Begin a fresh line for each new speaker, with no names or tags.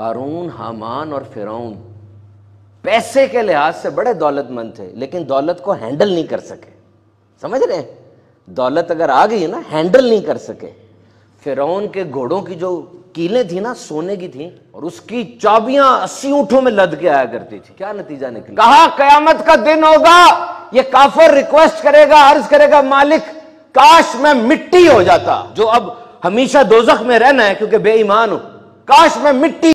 कारून हामान और फिरौन पैसे के लिहाज से बड़े दौलतमंद थे लेकिन दौलत को हैंडल नहीं कर सके समझ रहे दौलत अगर आ गई ना हैंडल नहीं कर सके फिरौन के घोड़ों की जो कीलें थी ना सोने की थी
और उसकी चाबियां अस्सी ऊँटों में लद के आया करती थी
क्या नतीजा निकला
कहा कयामत का दिन होगा ये काफर रिक्वेस्ट करेगा अर्ज करेगा मालिक काश मैं मिट्टी हो जाता जो अब हमेशा दोजख में रहना है क्योंकि बेईमान हूं काश मैं मिट्टी